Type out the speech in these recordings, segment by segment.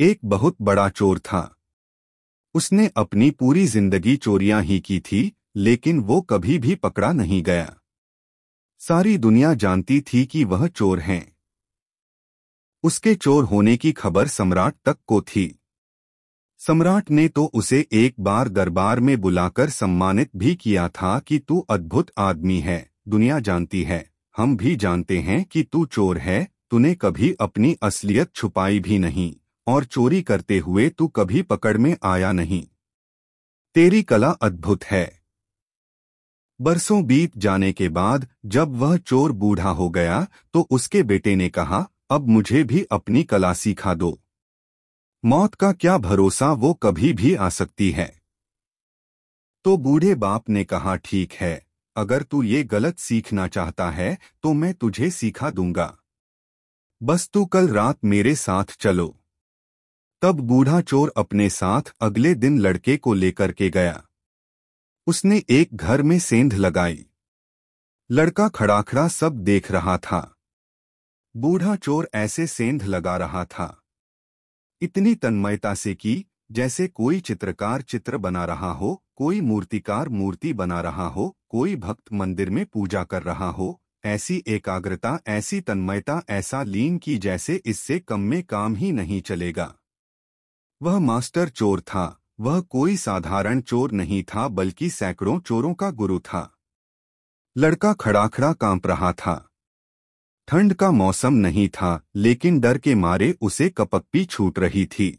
एक बहुत बड़ा चोर था उसने अपनी पूरी जिंदगी चोरियां ही की थी लेकिन वो कभी भी पकड़ा नहीं गया सारी दुनिया जानती थी कि वह चोर हैं उसके चोर होने की खबर सम्राट तक को थी सम्राट ने तो उसे एक बार दरबार में बुलाकर सम्मानित भी किया था कि तू अद्भुत आदमी है दुनिया जानती है हम भी जानते हैं कि तू चोर है तूने कभी अपनी असलियत छुपाई भी नहीं और चोरी करते हुए तू कभी पकड़ में आया नहीं तेरी कला अद्भुत है बरसों बीत जाने के बाद जब वह चोर बूढ़ा हो गया तो उसके बेटे ने कहा अब मुझे भी अपनी कला सीखा दो मौत का क्या भरोसा वो कभी भी आ सकती है तो बूढ़े बाप ने कहा ठीक है अगर तू ये गलत सीखना चाहता है तो मैं तुझे सीखा दूंगा बस तू कल रात मेरे साथ चलो तब बूढ़ा चोर अपने साथ अगले दिन लड़के को लेकर के गया उसने एक घर में सेंध लगाई लड़का खड़ाखड़ा सब देख रहा था बूढ़ा चोर ऐसे सेंध लगा रहा था इतनी तन्मयता से कि जैसे कोई चित्रकार चित्र बना रहा हो कोई मूर्तिकार मूर्ति बना रहा हो कोई भक्त मंदिर में पूजा कर रहा हो ऐसी एकाग्रता ऐसी तन्मयता ऐसा लीन की जैसे इससे कम में काम ही नहीं चलेगा वह मास्टर चोर था वह कोई साधारण चोर नहीं था बल्कि सैकड़ों चोरों का गुरु था लड़का खड़ाखड़ा कांप रहा था ठंड का मौसम नहीं था लेकिन डर के मारे उसे कपकपी छूट रही थी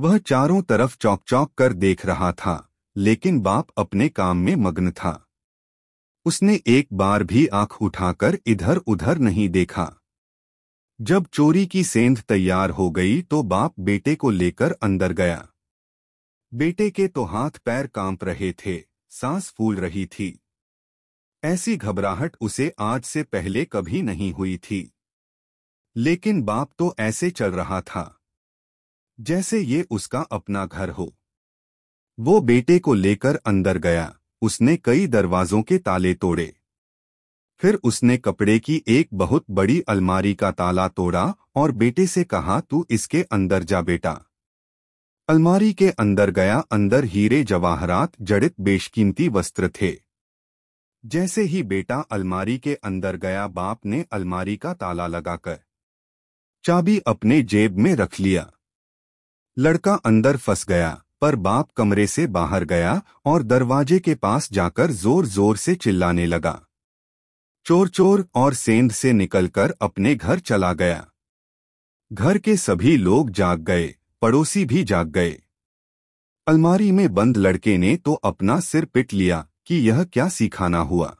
वह चारों तरफ चौक चौक कर देख रहा था लेकिन बाप अपने काम में मग्न था उसने एक बार भी आंख उठाकर इधर उधर नहीं देखा जब चोरी की सेंध तैयार हो गई तो बाप बेटे को लेकर अंदर गया बेटे के तो हाथ पैर कांप रहे थे सांस फूल रही थी ऐसी घबराहट उसे आज से पहले कभी नहीं हुई थी लेकिन बाप तो ऐसे चल रहा था जैसे ये उसका अपना घर हो वो बेटे को लेकर अंदर गया उसने कई दरवाजों के ताले तोड़े फिर उसने कपड़े की एक बहुत बड़ी अलमारी का ताला तोड़ा और बेटे से कहा तू इसके अंदर जा बेटा अलमारी के अंदर गया अंदर हीरे जवाहरात जड़ित बेशकीमती वस्त्र थे जैसे ही बेटा अलमारी के अंदर गया बाप ने अलमारी का ताला लगाकर चाबी अपने जेब में रख लिया लड़का अंदर फंस गया पर बाप कमरे से बाहर गया और दरवाजे के पास जाकर जोर जोर से चिल्लाने लगा चोर चोर और सेंध से निकलकर अपने घर चला गया घर के सभी लोग जाग गए पड़ोसी भी जाग गए अलमारी में बंद लड़के ने तो अपना सिर पिट लिया कि यह क्या सिखाना हुआ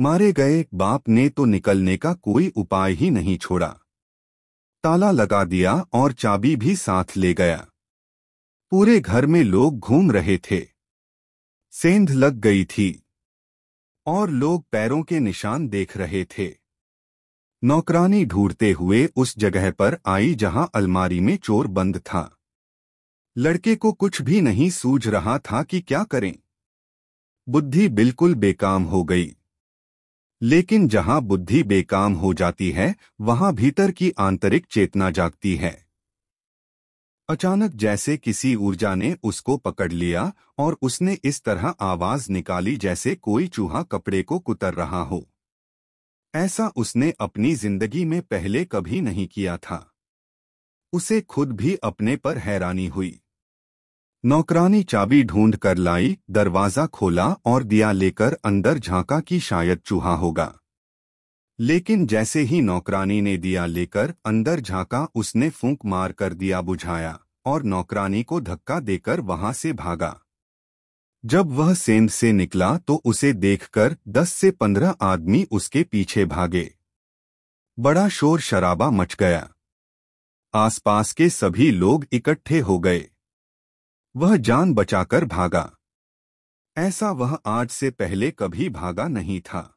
मारे गए बाप ने तो निकलने का कोई उपाय ही नहीं छोड़ा ताला लगा दिया और चाबी भी साथ ले गया पूरे घर में लोग घूम रहे थे सेंध लग गई थी और लोग पैरों के निशान देख रहे थे नौकरानी ढूंढते हुए उस जगह पर आई जहां अलमारी में चोर बंद था लड़के को कुछ भी नहीं सूझ रहा था कि क्या करें बुद्धि बिल्कुल बेकाम हो गई लेकिन जहां बुद्धि बेकाम हो जाती है वहां भीतर की आंतरिक चेतना जागती है अचानक जैसे किसी ऊर्जा ने उसको पकड़ लिया और उसने इस तरह आवाज निकाली जैसे कोई चूहा कपड़े को कुतर रहा हो ऐसा उसने अपनी जिंदगी में पहले कभी नहीं किया था उसे खुद भी अपने पर हैरानी हुई नौकरानी चाबी ढूंढ कर लाई दरवाजा खोला और दिया लेकर अंदर झांका कि शायद चूहा होगा लेकिन जैसे ही नौकरानी ने दिया लेकर अंदर झांका उसने फूंक मार कर दिया बुझाया और नौकरानी को धक्का देकर वहां से भागा जब वह सेंध से निकला तो उसे देखकर दस से पंद्रह आदमी उसके पीछे भागे बड़ा शोर शराबा मच गया आसपास के सभी लोग इकट्ठे हो गए वह जान बचाकर भागा ऐसा वह आज से पहले कभी भागा नहीं था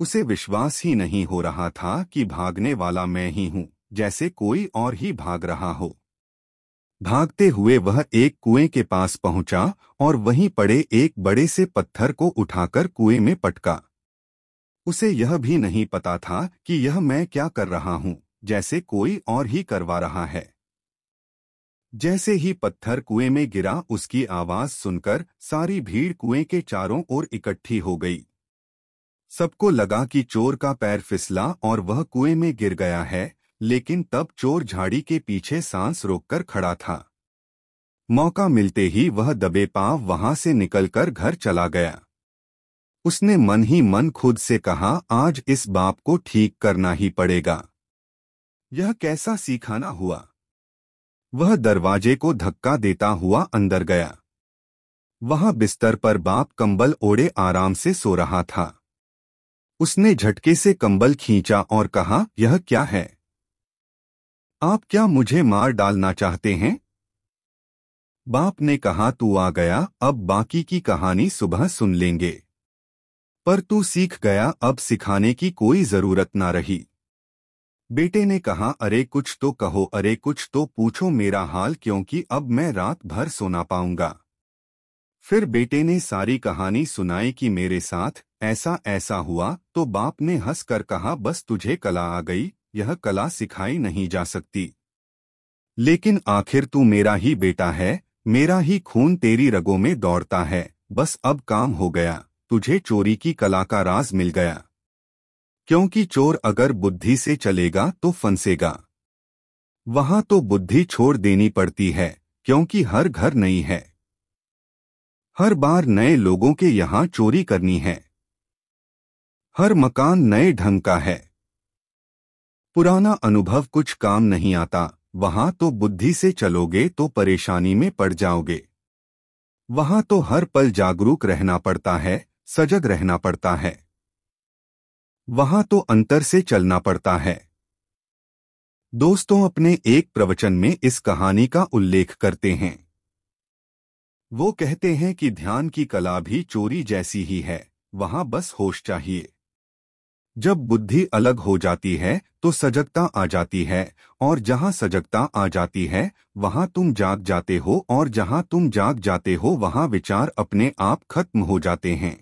उसे विश्वास ही नहीं हो रहा था कि भागने वाला मैं ही हूं जैसे कोई और ही भाग रहा हो भागते हुए वह एक कुएं के पास पहुंचा और वहीं पड़े एक बड़े से पत्थर को उठाकर कुएं में पटका उसे यह भी नहीं पता था कि यह मैं क्या कर रहा हूं जैसे कोई और ही करवा रहा है जैसे ही पत्थर कुएं में गिरा उसकी आवाज सुनकर सारी भीड़ कुएं के चारों ओर इकट्ठी हो गई सबको लगा कि चोर का पैर फिसला और वह कुएं में गिर गया है लेकिन तब चोर झाड़ी के पीछे सांस रोककर खड़ा था मौका मिलते ही वह दबे पांव वहां से निकलकर घर चला गया उसने मन ही मन खुद से कहा आज इस बाप को ठीक करना ही पड़ेगा यह कैसा सीखाना हुआ वह दरवाजे को धक्का देता हुआ अंदर गया वहां बिस्तर पर बाप कंबल ओढ़े आराम से सो रहा था उसने झटके से कंबल खींचा और कहा यह क्या है आप क्या मुझे मार डालना चाहते हैं बाप ने कहा तू आ गया अब बाकी की कहानी सुबह सुन लेंगे पर तू सीख गया अब सिखाने की कोई जरूरत ना रही बेटे ने कहा अरे कुछ तो कहो अरे कुछ तो पूछो मेरा हाल क्योंकि अब मैं रात भर सोना पाऊंगा फिर बेटे ने सारी कहानी सुनाई कि मेरे साथ ऐसा ऐसा हुआ तो बाप ने हंसकर कहा बस तुझे कला आ गई यह कला सिखाई नहीं जा सकती लेकिन आखिर तू मेरा ही बेटा है मेरा ही खून तेरी रगों में दौड़ता है बस अब काम हो गया तुझे चोरी की कला का राज मिल गया क्योंकि चोर अगर बुद्धि से चलेगा तो फंसेगा वहां तो बुद्धि छोड़ देनी पड़ती है क्योंकि हर घर नहीं है हर बार नए लोगों के यहां चोरी करनी है हर मकान नए ढंग का है पुराना अनुभव कुछ काम नहीं आता वहां तो बुद्धि से चलोगे तो परेशानी में पड़ जाओगे वहां तो हर पल जागरूक रहना पड़ता है सजग रहना पड़ता है वहां तो अंतर से चलना पड़ता है दोस्तों अपने एक प्रवचन में इस कहानी का उल्लेख करते हैं वो कहते हैं कि ध्यान की कला भी चोरी जैसी ही है वहां बस होश चाहिए जब बुद्धि अलग हो जाती है तो सजगता आ जाती है और जहाँ सजगता आ जाती है वहाँ तुम जाग जाते हो और जहाँ तुम जाग जाते हो वहाँ विचार अपने आप खत्म हो जाते हैं